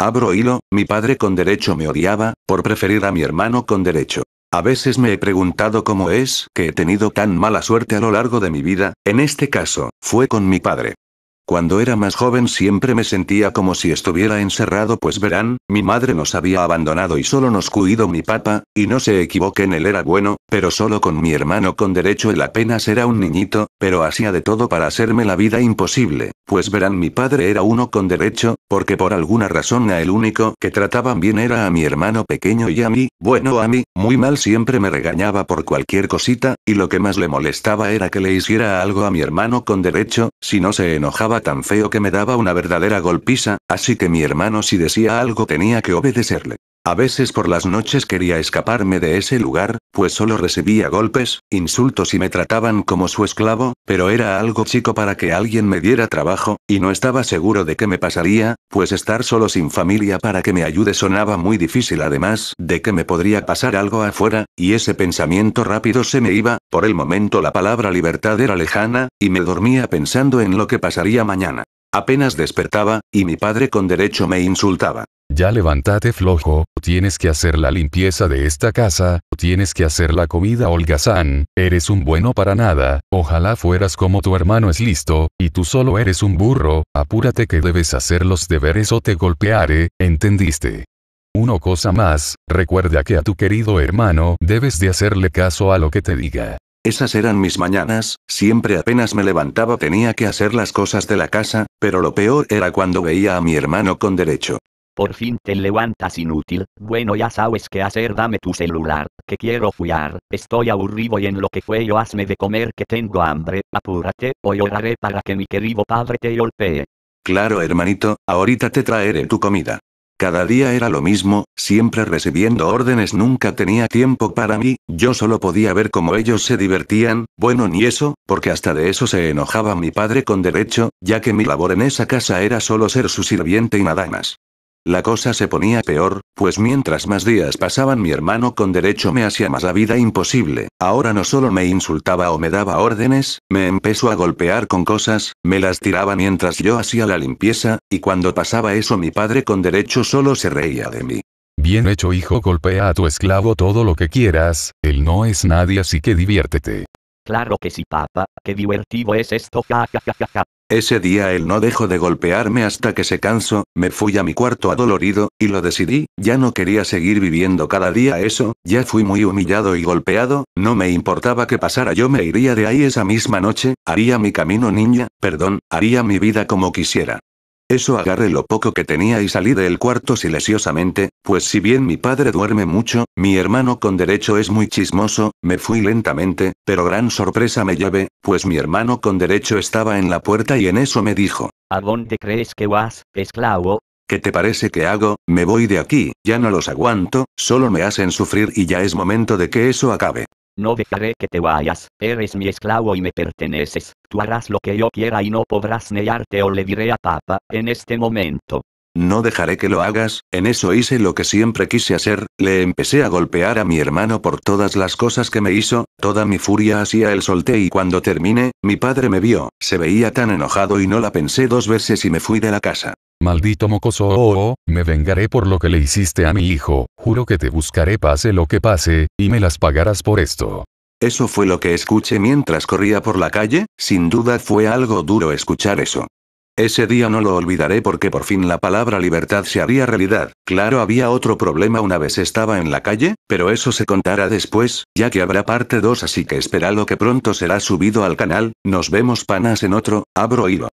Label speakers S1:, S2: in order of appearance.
S1: Abro hilo, mi padre con derecho me odiaba, por preferir a mi hermano con derecho. A veces me he preguntado cómo es que he tenido tan mala suerte a lo largo de mi vida, en este caso, fue con mi padre. Cuando era más joven siempre me sentía como si estuviera encerrado, pues verán, mi madre nos había abandonado y solo nos cuidó mi papá, y no se equivoquen, él era bueno, pero solo con mi hermano con derecho él apenas era un niñito, pero hacía de todo para hacerme la vida imposible, pues verán mi padre era uno con derecho, porque por alguna razón a el único que trataban bien era a mi hermano pequeño y a mí, bueno a mí, muy mal siempre me regañaba por cualquier cosita, y lo que más le molestaba era que le hiciera algo a mi hermano con derecho, si no se enojaba tan feo que me daba una verdadera golpiza, así que mi hermano si decía algo tenía que obedecerle. A veces por las noches quería escaparme de ese lugar, pues solo recibía golpes, insultos y me trataban como su esclavo, pero era algo chico para que alguien me diera trabajo, y no estaba seguro de qué me pasaría, pues estar solo sin familia para que me ayude sonaba muy difícil además de que me podría pasar algo afuera, y ese pensamiento rápido se me iba, por el momento la palabra libertad era lejana, y me dormía pensando en lo que pasaría mañana. Apenas despertaba, y mi padre con derecho me insultaba.
S2: Ya levántate flojo, tienes que hacer la limpieza de esta casa, tienes que hacer la comida holgazán, eres un bueno para nada, ojalá fueras como tu hermano es listo, y tú solo eres un burro, apúrate que debes hacer los deberes o te golpearé, ¿entendiste? Una cosa más, recuerda que a tu querido hermano debes de hacerle caso a lo que te diga. Esas eran mis mañanas, siempre apenas me levantaba
S1: tenía que hacer las cosas de la casa, pero lo peor era cuando veía a mi hermano con derecho.
S2: Por fin te levantas inútil, bueno ya sabes qué hacer dame tu celular, que quiero fuiar, estoy aburrido y en lo que fue yo hazme de comer que tengo hambre, apúrate, o oraré para que mi querido padre te golpee.
S1: Claro hermanito, ahorita te traeré tu comida. Cada día era lo mismo, siempre recibiendo órdenes nunca tenía tiempo para mí, yo solo podía ver cómo ellos se divertían, bueno ni eso, porque hasta de eso se enojaba mi padre con derecho, ya que mi labor en esa casa era solo ser su sirviente y nada más. La cosa se ponía peor, pues mientras más días pasaban mi hermano con derecho me hacía más la vida imposible, ahora no solo me insultaba o me daba órdenes, me empezó a golpear con cosas, me las tiraba mientras yo hacía la limpieza, y cuando pasaba eso mi padre con
S2: derecho solo se reía de mí. Bien hecho hijo, golpea a tu esclavo todo lo que quieras, él no es nadie así que diviértete. Claro que sí papá, qué divertido es esto, ja
S1: ese día él no dejó de golpearme hasta que se cansó, me fui a mi cuarto adolorido, y lo decidí, ya no quería seguir viviendo cada día eso, ya fui muy humillado y golpeado, no me importaba que pasara, yo me iría de ahí esa misma noche, haría mi camino niña, perdón, haría mi vida como quisiera. Eso agarré lo poco que tenía y salí del cuarto silenciosamente, pues si bien mi padre duerme mucho, mi hermano con derecho es muy chismoso, me fui lentamente, pero gran sorpresa me llevé, pues mi hermano con derecho estaba en la puerta y en eso me dijo. ¿A dónde crees que vas, esclavo? ¿Qué te parece que hago? Me voy de aquí, ya no los aguanto, solo me hacen sufrir y ya es momento de que
S2: eso acabe. No dejaré que te vayas, eres mi esclavo y me perteneces, tú harás lo que yo quiera y no podrás negarte o le diré a papá, en este momento.
S1: No dejaré que lo hagas, en eso hice lo que siempre quise hacer, le empecé a golpear a mi hermano por todas las cosas que me hizo, toda mi furia hacia el solté y cuando terminé, mi padre me vio, se
S2: veía tan enojado y no la pensé dos veces y me fui de la casa. Maldito mocoso, oh, oh, me vengaré por lo que le hiciste a mi hijo, juro que te buscaré pase lo que pase, y me las pagarás por esto.
S1: Eso fue lo que escuché mientras corría por la calle, sin duda fue algo duro escuchar eso. Ese día no lo olvidaré porque por fin la palabra libertad se haría realidad. Claro, había otro problema una vez estaba en la calle, pero eso se contará después, ya que habrá parte 2, así que espera lo que pronto será subido al canal. Nos vemos panas en otro, abro hilo.